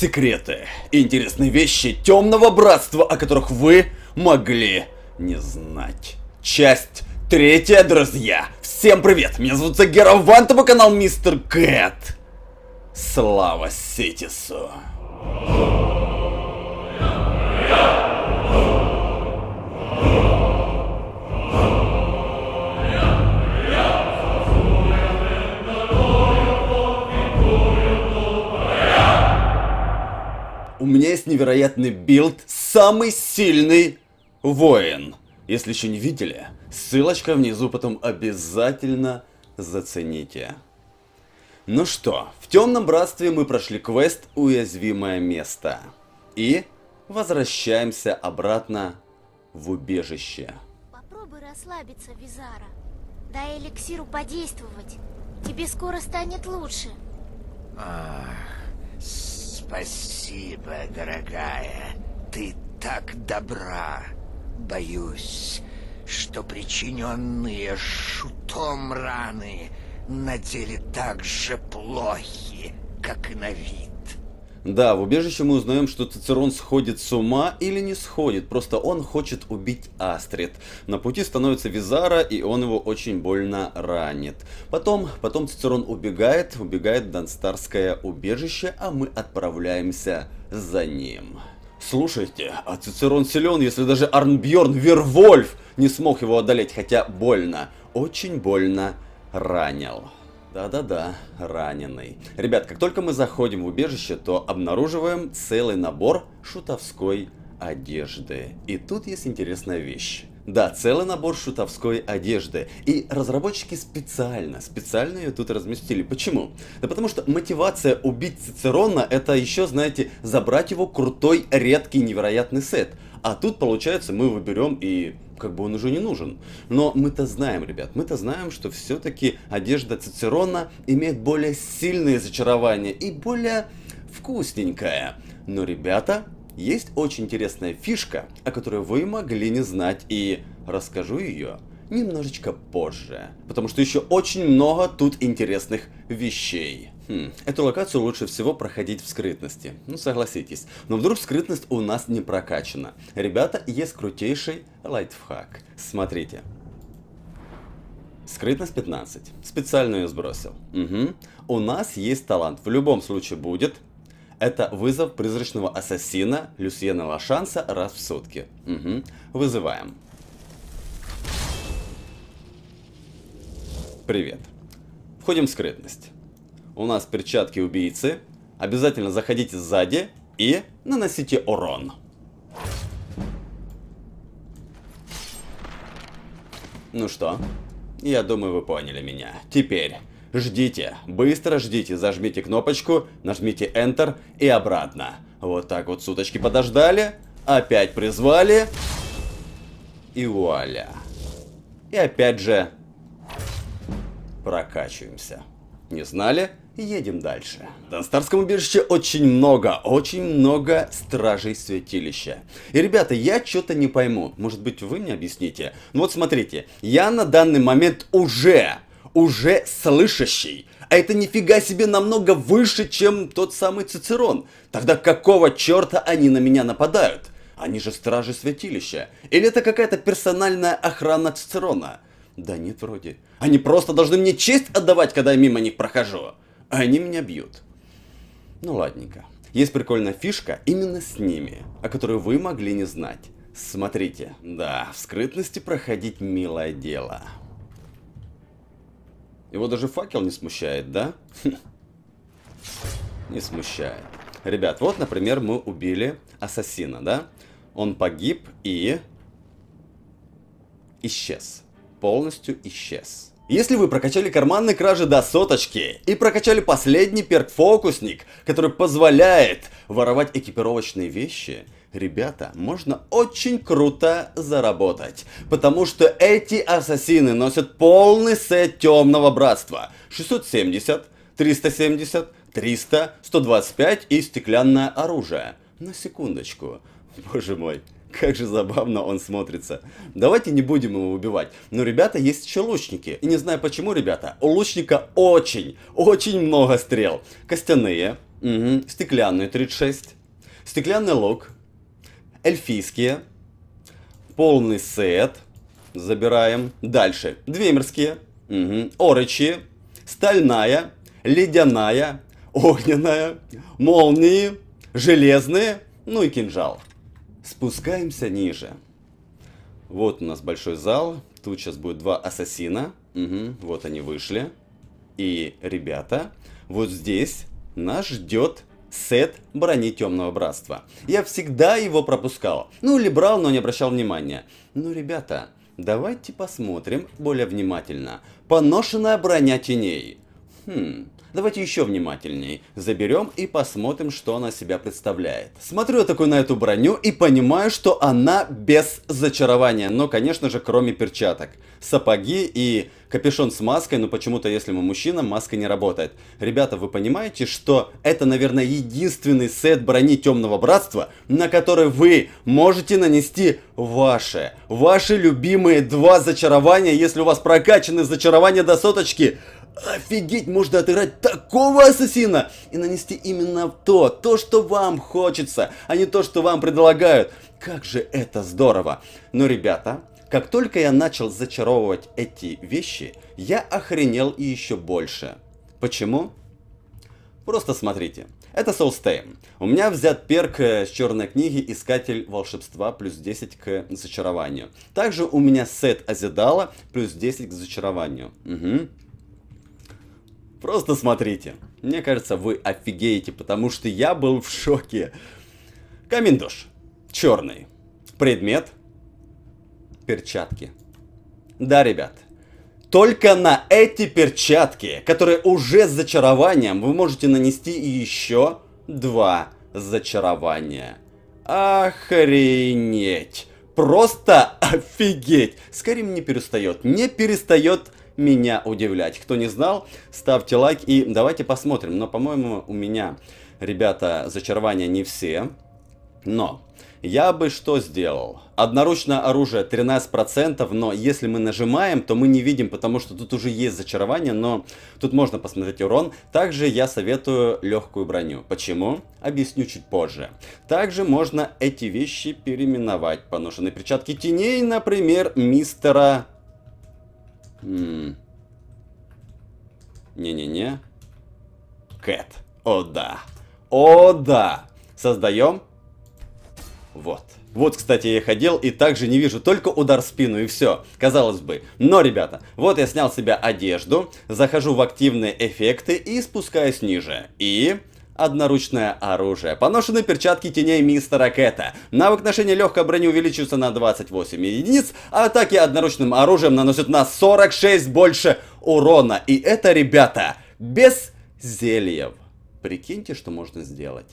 секреты, интересные вещи темного братства, о которых вы могли не знать. Часть третья, друзья. Всем привет, меня зовут Загера Вантова, канал Мистер Кэт. Слава Ситису. Yeah. у меня есть невероятный билд «Самый сильный воин». Если еще не видели, ссылочка внизу, потом обязательно зацените. Ну что, в Темном Братстве мы прошли квест «Уязвимое место». И возвращаемся обратно в убежище. Попробуй расслабиться, Визара. Дай эликсиру подействовать. Тебе скоро станет лучше. Ах, Спасибо, дорогая. Ты так добра. Боюсь, что причиненные шутом раны на деле так же плохи, как и на вид. Да, в убежище мы узнаем, что Цицерон сходит с ума или не сходит, просто он хочет убить Астрид. На пути становится Визара, и он его очень больно ранит. Потом, потом Цицерон убегает, убегает в Донстарское убежище, а мы отправляемся за ним. Слушайте, а Цицерон силен, если даже Арнбьорн Вервольф не смог его одолеть, хотя больно, очень больно ранил. Да-да-да, раненый. Ребят, как только мы заходим в убежище, то обнаруживаем целый набор шутовской одежды. И тут есть интересная вещь. Да, целый набор шутовской одежды. И разработчики специально, специально ее тут разместили. Почему? Да потому что мотивация убить Цицерона это еще, знаете, забрать его крутой, редкий, невероятный сет. А тут, получается, мы выберем и как бы он уже не нужен. Но мы-то знаем, ребят, мы-то знаем, что все-таки одежда Цицерона имеет более сильные зачарования и более вкусненькая. Но, ребята, есть очень интересная фишка, о которой вы могли не знать, и расскажу ее немножечко позже. Потому что еще очень много тут интересных вещей. Хм, эту локацию лучше всего проходить в скрытности. Ну, согласитесь. Но вдруг скрытность у нас не прокачана. Ребята, есть крутейший лайтфхак. Смотрите. Скрытность 15. Специально ее сбросил. Угу. У нас есть талант. В любом случае будет. Это вызов призрачного ассасина Люсьена Шанса раз в сутки. Угу. Вызываем. Привет. Входим в скрытность у нас перчатки убийцы. Обязательно заходите сзади и наносите урон. Ну что, я думаю, вы поняли меня. Теперь ждите, быстро ждите, зажмите кнопочку, нажмите Enter и обратно. Вот так вот суточки подождали, опять призвали, и вуаля. И опять же прокачиваемся. Не знали? Едем дальше. В Донстарском убежище очень много, очень много стражей святилища. И, ребята, я что-то не пойму. Может быть, вы мне объясните? Ну вот смотрите, я на данный момент уже, уже слышащий. А это нифига себе намного выше, чем тот самый Цицерон. Тогда какого черта они на меня нападают? Они же стражи святилища. Или это какая-то персональная охрана Цицерона? Да нет, вроде. Они просто должны мне честь отдавать, когда я мимо них прохожу. А они меня бьют. Ну ладненько. Есть прикольная фишка именно с ними, о которой вы могли не знать. Смотрите, да, в скрытности проходить милое дело. Его даже факел не смущает, да? Не смущает. Ребят, вот, например, мы убили ассасина, да? Он погиб и... Исчез. Полностью исчез. Если вы прокачали карманные кражи до соточки и прокачали последний перк фокусник, который позволяет воровать экипировочные вещи, ребята, можно очень круто заработать. Потому что эти ассасины носят полный сет темного братства. 670, 370, 300, 125 и стеклянное оружие. На секундочку. Боже мой. Как же забавно он смотрится. Давайте не будем его убивать. Но, ребята, есть еще лучники. И не знаю почему, ребята, у лучника очень, очень много стрел. Костяные, угу, стеклянные 36, стеклянный лук, эльфийские, полный сет, забираем. Дальше, двемерские, угу, орочи, стальная, ледяная, огненная, молнии, железные, ну и кинжал. Спускаемся ниже. Вот у нас большой зал. Тут сейчас будет два ассасина. Угу, вот они вышли. И, ребята, вот здесь нас ждет сет брони Темного Братства. Я всегда его пропускал. Ну, или брал, но не обращал внимания. Ну, ребята, давайте посмотрим более внимательно. Поношенная броня теней. Хм, Давайте еще внимательнее. Заберем и посмотрим, что она себя представляет. Смотрю я такой на эту броню и понимаю, что она без зачарования. Но, конечно же, кроме перчаток. Сапоги и капюшон с маской, но почему-то, если мы мужчина, маска не работает. Ребята, вы понимаете, что это, наверное, единственный сет брони Темного Братства, на который вы можете нанести ваши, ваши любимые два зачарования, если у вас прокачаны зачарования до соточки. Офигеть, можно отыграть такого ассасина и нанести именно то, то, что вам хочется, а не то, что вам предлагают. Как же это здорово. Но, ребята, как только я начал зачаровывать эти вещи, я охренел и еще больше. Почему? Просто смотрите. Это Солстейм. У меня взят перк э, с черной книги Искатель волшебства плюс 10 к зачарованию. Также у меня сет Азидала плюс 10 к зачарованию. Угу. Просто смотрите. Мне кажется, вы офигеете, потому что я был в шоке. Каминдуш. Черный. Предмет. Перчатки. Да, ребят. Только на эти перчатки, которые уже с зачарованием, вы можете нанести еще два зачарования. Охренеть. Просто офигеть. Скорим не перестает. Не перестает меня удивлять. Кто не знал, ставьте лайк и давайте посмотрим. Но, по-моему, у меня, ребята, зачарования не все. Но я бы что сделал? Одноручное оружие 13%, но если мы нажимаем, то мы не видим, потому что тут уже есть зачарование, но тут можно посмотреть урон. Также я советую легкую броню. Почему? Объясню чуть позже. Также можно эти вещи переименовать. Поношенные перчатки теней, например, мистера не-не-не. Кэт. О, да. О, да. Создаем. Вот. Вот, кстати, я ходил и также не вижу, только удар в спину и все. Казалось бы. Но, ребята, вот я снял с себя одежду, захожу в активные эффекты и спускаюсь ниже. И одноручное оружие. Поношенные перчатки теней мистера Кэта. Навык ношения легкой брони увеличивается на 28 единиц, а атаки одноручным оружием наносят на 46 больше урона. И это, ребята, без зельев. Прикиньте, что можно сделать.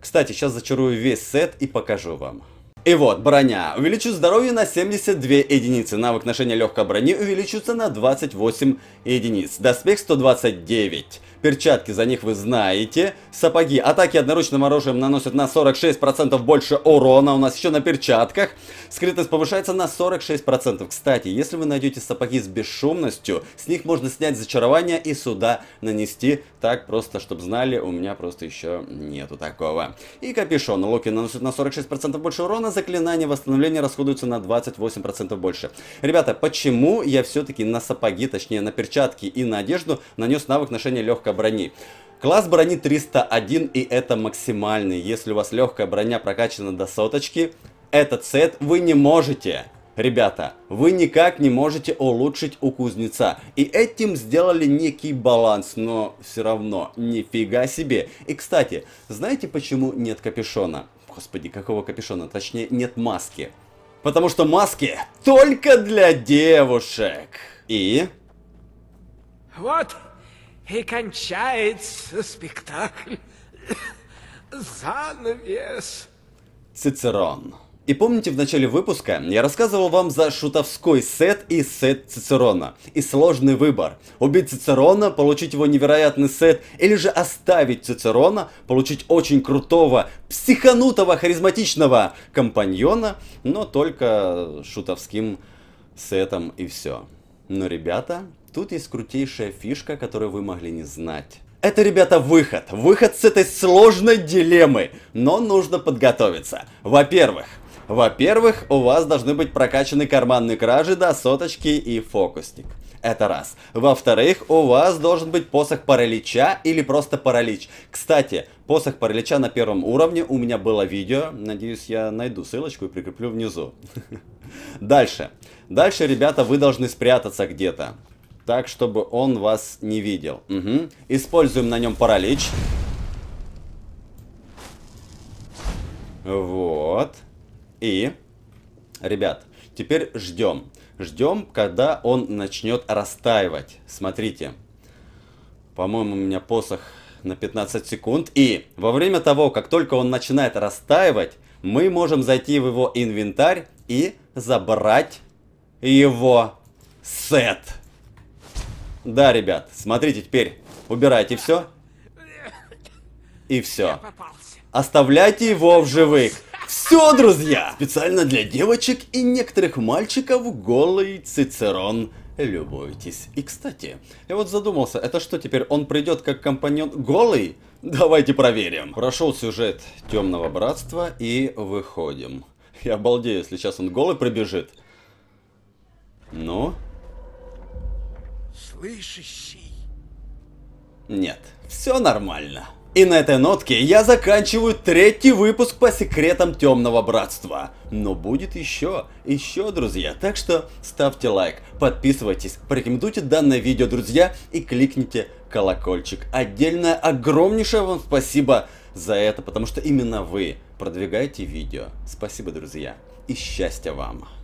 Кстати, сейчас зачарую весь сет и покажу вам. И вот, броня. Увеличу здоровье на 72 единицы. Навык ношения легкой брони увеличится на 28 единиц. Доспех 129. Перчатки за них вы знаете. Сапоги. Атаки одноручным оружием наносят на 46% больше урона. У нас еще на перчатках. Скрытность повышается на 46%. Кстати, если вы найдете сапоги с бесшумностью, с них можно снять зачарование и сюда нанести. Так, просто, чтобы знали, у меня просто еще нету такого. И капюшон. Локи наносят на 46% больше урона заклинание восстановления расходуется на 28% больше. Ребята, почему я все-таки на сапоги, точнее на перчатки и на одежду нанес навык ношения легкой брони? Класс брони 301 и это максимальный. Если у вас легкая броня прокачана до соточки, этот сет вы не можете. Ребята, вы никак не можете улучшить у кузнеца. И этим сделали некий баланс, но все равно нифига себе. И кстати, знаете почему нет капюшона? господи, какого капюшона? Точнее, нет маски. Потому что маски только для девушек. И... Вот и кончается спектакль. Занавес. Цицерон. И помните, в начале выпуска я рассказывал вам за шутовской сет и сет Цицерона. И сложный выбор. Убить Цицерона, получить его невероятный сет, или же оставить Цицерона, получить очень крутого, психанутого, харизматичного компаньона, но только шутовским сетом и все. Но, ребята, тут есть крутейшая фишка, которую вы могли не знать. Это, ребята, выход. Выход с этой сложной дилеммы. Но нужно подготовиться. Во-первых, во-первых, у вас должны быть прокачаны карманные кражи до соточки и фокусник. Это раз. Во-вторых, у вас должен быть посох паралича или просто паралич. Кстати, посох паралича на первом уровне у меня было видео. Надеюсь, я найду ссылочку и прикреплю внизу. Дальше. Дальше, ребята, вы должны спрятаться где-то. Так, чтобы он вас не видел. Угу. Используем на нем паралич. Вот. И, ребят, теперь ждем. Ждем, когда он начнет растаивать. Смотрите. По-моему, у меня посох на 15 секунд. И во время того, как только он начинает растаивать, мы можем зайти в его инвентарь и забрать его сет. Да, ребят, смотрите теперь. Убирайте все. И все. Оставляйте его в живых. Все, друзья! Специально для девочек и некоторых мальчиков голый цицерон любуйтесь. И кстати, я вот задумался, это что теперь, он придет как компаньон голый? Давайте проверим. Прошел сюжет Темного Братства и выходим. Я обалдею, если сейчас он голый пробежит. Ну? Слышащий? Нет, все нормально. И на этой нотке я заканчиваю третий выпуск по секретам Темного Братства. Но будет еще, еще, друзья. Так что ставьте лайк, подписывайтесь, порекомендуйте данное видео, друзья, и кликните колокольчик. Отдельное огромнейшее вам спасибо за это, потому что именно вы продвигаете видео. Спасибо, друзья, и счастья вам!